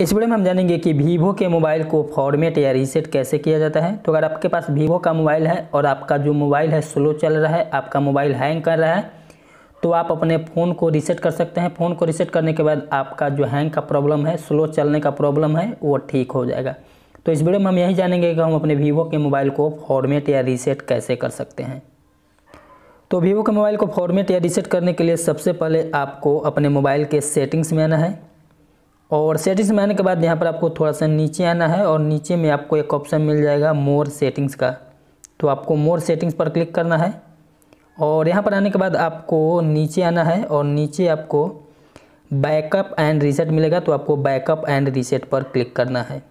इस वीडियो में हम जानेंगे कि वीवो के मोबाइल को फॉर्मेट या रीसेट कैसे किया जाता है तो अगर आपके पास वीवो का मोबाइल है और आपका जो मोबाइल है स्लो चल रहा है आपका मोबाइल हैंग कर रहा है तो आप अपने फ़ोन को रीसेट कर सकते हैं फ़ोन को रीसेट करने के बाद आपका जो हैंग का प्रॉब्लम है स्लो चलने का प्रॉब्लम है वो ठीक हो जाएगा तो इस वीडियो में हम यही जानेंगे कि हम अपने वीवो के मोबाइल को फॉर्मेट या रीसेट कैसे कर सकते हैं तो वीवो के मोबाइल को फॉर्मेट या रीसेट करने के लिए सबसे पहले आपको अपने मोबाइल के सेटिंग्स में आना है और सेटिंग्स में आने के बाद यहाँ पर आपको थोड़ा सा नीचे आना है और नीचे में आपको एक ऑप्शन मिल जाएगा मोर सेटिंग्स का तो आपको मोर सेटिंग्स पर क्लिक करना है और यहाँ पर आने के बाद आपको नीचे आना है और नीचे आपको बैकअप एंड रीसेट मिलेगा तो आपको बैकअप एंड रीसेट पर क्लिक करना है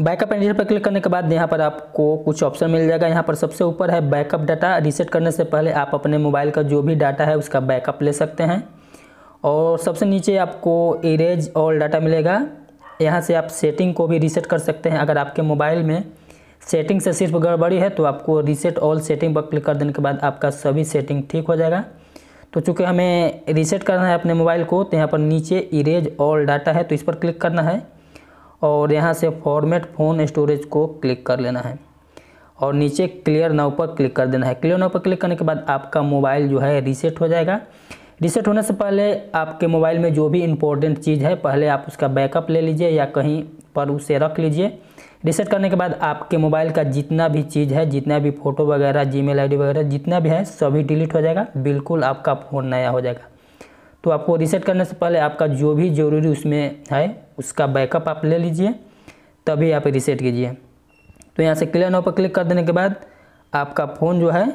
बैकअप एंड रीसेट पर क्लिक करने के बाद यहाँ पर आपको कुछ ऑप्शन मिल जाएगा यहाँ पर सबसे ऊपर है बैकअप डाटा रीसेट करने से पहले आप अपने मोबाइल का जो भी डाटा है उसका बैकअप ले सकते हैं और सबसे नीचे आपको इरेज और डाटा मिलेगा यहाँ से आप सेटिंग को भी रीसेट कर सकते हैं अगर आपके मोबाइल में सेटिंग से सिर्फ गड़बड़ी है तो आपको रीसेट ऑल सेटिंग पर क्लिक कर देने के बाद आपका सभी सेटिंग ठीक हो जाएगा तो चूँकि हमें रीसेट करना है अपने मोबाइल को तो यहाँ पर नीचे इरेज ऑल डाटा है तो इस पर क्लिक करना है और यहाँ से फॉर्मेट फ़ोन स्टोरेज को क्लिक कर लेना है और नीचे क्लियर नाव पर क्लिक कर देना है क्लियर नाव पर क्लिक करने के बाद आपका मोबाइल जो है रीसेट हो जाएगा रिसेट होने से पहले आपके मोबाइल में जो भी इम्पोर्टेंट चीज़ है पहले आप उसका बैकअप ले लीजिए या कहीं पर उसे रख लीजिए रिसेट करने के बाद आपके मोबाइल का जितना भी चीज़ है जितना भी फ़ोटो वगैरह जीमेल आईडी वगैरह जितना भी है सभी डिलीट हो जाएगा बिल्कुल आपका फ़ोन नया हो जाएगा तो आपको रिसेट करने से पहले आपका जो भी ज़रूरी उसमें है उसका बैकअप आप ले लीजिए तभी आप रिसेट कीजिए तो यहाँ से क्लियर नाव पर क्लिक कर देने के बाद आपका फ़ोन जो है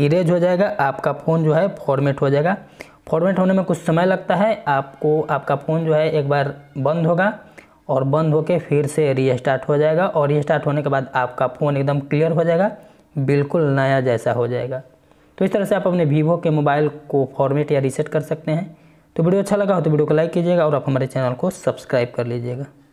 इरेज हो जाएगा आपका फ़ोन जो है फॉर्मेट हो जाएगा फॉर्मेट होने में कुछ समय लगता है आपको आपका फ़ोन जो है एक बार बंद होगा और बंद होकर फिर से रीस्टार्ट हो जाएगा और रीस्टार्ट होने के बाद आपका फ़ोन एकदम क्लियर हो जाएगा बिल्कुल नया जैसा हो जाएगा तो इस तरह से आप अपने वीवो के मोबाइल को फॉर्मेट या रीसेट कर सकते हैं तो वीडियो अच्छा लगा हो तो वीडियो को लाइक कीजिएगा और आप हमारे चैनल को सब्सक्राइब कर लीजिएगा